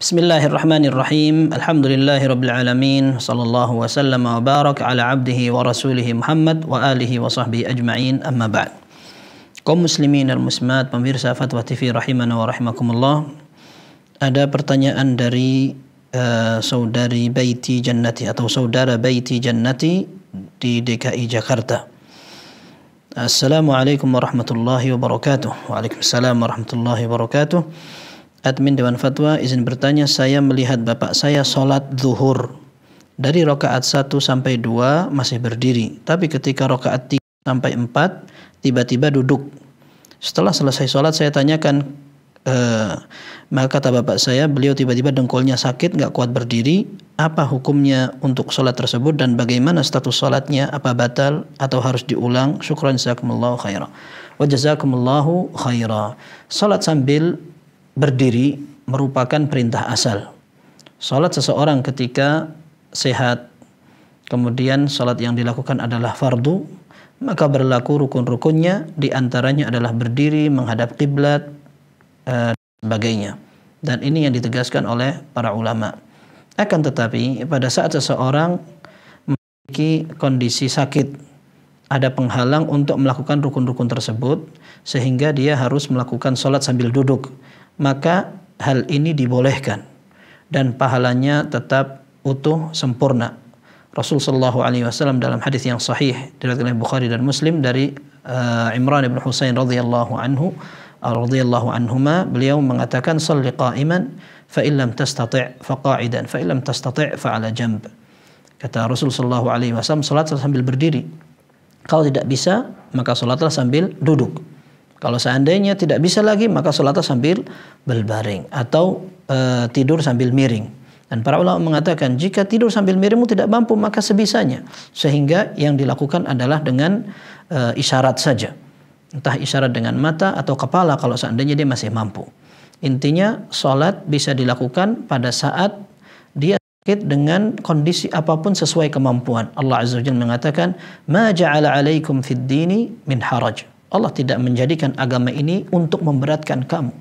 بسم الله الرحمن الرحيم الحمد لله رب العالمين صلى الله وسلم وبارك على عبده ورسوله محمد وآله وصحبه أجمعين أما بعد kaum muslimin dan muslimat pemirsa Fatwa TV rahimana wa rahimakumullah ada pertanyaan dari uh, saudari Baiti Jannati atau saudara Baiti Jannati di DKI Jakarta Assalamualaikum warahmatullahi wabarakatuh Waalaikumsalam warahmatullahi wabarakatuh Admin Dewan Fatwa izin bertanya, saya melihat bapak saya sholat zuhur. Dari rokaat 1 sampai 2 masih berdiri, tapi ketika rokaat 3 sampai 4 tiba-tiba duduk. Setelah selesai sholat saya tanyakan, e, maka kata bapak saya, beliau tiba-tiba dengkulnya sakit, nggak kuat berdiri, apa hukumnya untuk sholat tersebut dan bagaimana status sholatnya, apa batal atau harus diulang? Syukran jazakumullahu khairah. Wa jazakumullahu khairah. Sholat sambil berdiri merupakan perintah asal. Salat seseorang ketika sehat, kemudian salat yang dilakukan adalah fardu, maka berlaku rukun-rukunnya diantaranya adalah berdiri, menghadap kiblat, eh, dan sebagainya. Dan ini yang ditegaskan oleh para ulama. Akan tetapi pada saat seseorang memiliki kondisi sakit, ada penghalang untuk melakukan rukun-rukun tersebut sehingga dia harus melakukan sholat sambil duduk maka hal ini dibolehkan dan pahalanya tetap utuh sempurna. Rasul Shallallahu Alaihi Wasallam dalam hadis yang sahih diriwayatkan oleh Bukhari dan Muslim dari uh, Imran bin Husain radhiyallahu anhu eh, radhiyallahu anhuma beliau mengatakan shalli qa'iman fa lam tastati' fa qa'idan fa lam tastati' fa ala jamb kata Rasul sallallahu alaihi wasallam salat sambil berdiri kalau tidak bisa maka salatlah sambil duduk kalau seandainya tidak bisa lagi, maka sholatnya sambil berbaring atau e, tidur sambil miring. Dan para ulama mengatakan jika tidur sambil miringmu tidak mampu maka sebisanya. Sehingga yang dilakukan adalah dengan e, isyarat saja. Entah isyarat dengan mata atau kepala kalau seandainya dia masih mampu. Intinya sholat bisa dilakukan pada saat dia sakit dengan kondisi apapun sesuai kemampuan. Allah Azza wa Jalla mengatakan, "Ma ja'ala 'alaikum fid dini min haraj." Allah tidak menjadikan agama ini untuk memberatkan kamu.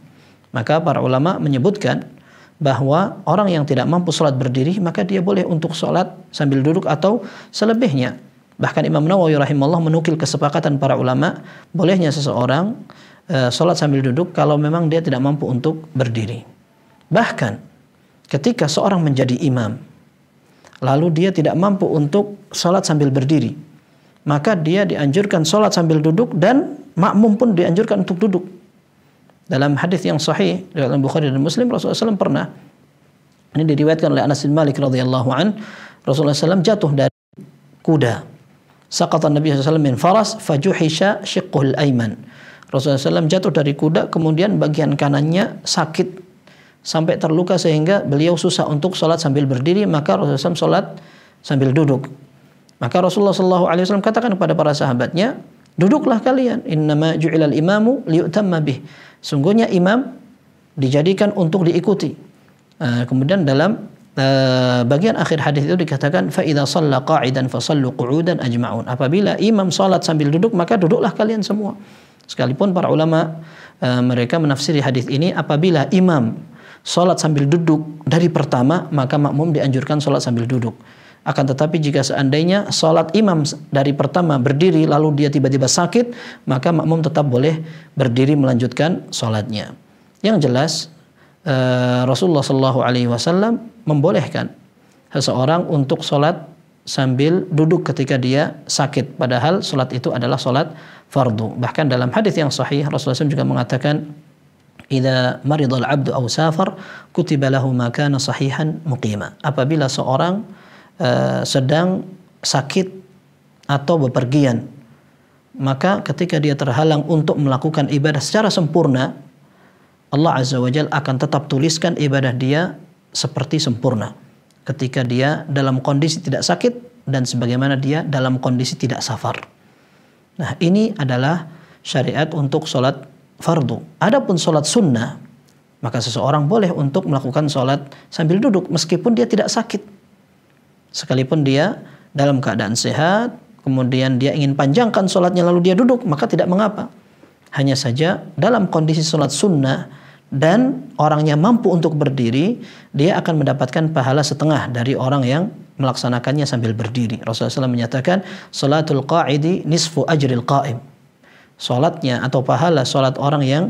Maka para ulama menyebutkan bahwa orang yang tidak mampu sholat berdiri maka dia boleh untuk sholat sambil duduk atau selebihnya. Bahkan Imam Nawawi rahimahullah menukil kesepakatan para ulama bolehnya seseorang e, sholat sambil duduk kalau memang dia tidak mampu untuk berdiri. Bahkan ketika seorang menjadi imam lalu dia tidak mampu untuk sholat sambil berdiri maka dia dianjurkan sholat sambil duduk dan makmum pun dianjurkan untuk duduk. Dalam hadis yang sahih dalam Bukhari dan Muslim Rasulullah SAW pernah ini diriwayatkan oleh Anas bin Malik radhiyallahu an Rasulullah SAW jatuh dari kuda. Sakatan Nabi SAW min faras fajuhisha syiqul aiman. Rasulullah SAW jatuh dari kuda kemudian bagian kanannya sakit sampai terluka sehingga beliau susah untuk sholat sambil berdiri maka Rasulullah SAW sholat sambil duduk maka Rasulullah Shallallahu Alaihi Wasallam katakan kepada para sahabatnya, duduklah kalian. Innama ju'ilal imamu liutamma bih. Sungguhnya imam dijadikan untuk diikuti. Uh, kemudian dalam uh, bagian akhir hadis itu dikatakan faida salla qa'idan fasallu qu'udan ajma'un. Apabila imam salat sambil duduk maka duduklah kalian semua. Sekalipun para ulama uh, mereka menafsiri hadis ini apabila imam salat sambil duduk dari pertama maka makmum dianjurkan salat sambil duduk. Akan tetapi jika seandainya sholat imam dari pertama berdiri lalu dia tiba-tiba sakit, maka makmum tetap boleh berdiri melanjutkan sholatnya. Yang jelas eh, Rasulullah Shallallahu Alaihi Wasallam membolehkan seseorang untuk sholat sambil duduk ketika dia sakit. Padahal sholat itu adalah sholat fardhu. Bahkan dalam hadis yang sahih Rasulullah SAW juga mengatakan Idza maridal abdu aw safar kutiba lahu sahihan muqima. Apabila seorang e, sedang sakit atau bepergian maka ketika dia terhalang untuk melakukan ibadah secara sempurna Allah Azza wa Jal akan tetap tuliskan ibadah dia seperti sempurna ketika dia dalam kondisi tidak sakit dan sebagaimana dia dalam kondisi tidak safar nah ini adalah syariat untuk sholat fardu adapun sholat sunnah maka seseorang boleh untuk melakukan sholat sambil duduk meskipun dia tidak sakit Sekalipun dia dalam keadaan sehat, kemudian dia ingin panjangkan sholatnya lalu dia duduk, maka tidak mengapa. Hanya saja dalam kondisi sholat sunnah dan orangnya mampu untuk berdiri, dia akan mendapatkan pahala setengah dari orang yang melaksanakannya sambil berdiri. Rasulullah SAW menyatakan, sholatul qa'idi nisfu ajril qa'im. sholatnya atau pahala sholat orang yang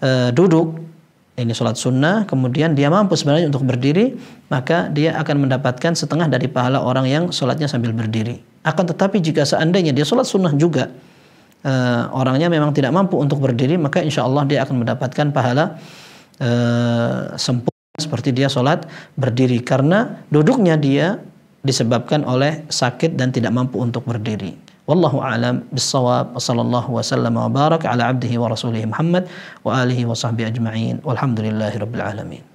e, duduk ini sholat sunnah, kemudian dia mampu sebenarnya untuk berdiri, maka dia akan mendapatkan setengah dari pahala orang yang sholatnya sambil berdiri. Akan tetapi jika seandainya dia sholat sunnah juga, e, orangnya memang tidak mampu untuk berdiri, maka insya Allah dia akan mendapatkan pahala e, sempurna seperti dia sholat berdiri. Karena duduknya dia disebabkan oleh sakit dan tidak mampu untuk berdiri. والله أعلم بالصواب وصلى الله وسلم وبارك على عبده ورسوله محمد وآله وصحبه أجمعين والحمد لله رب العالمين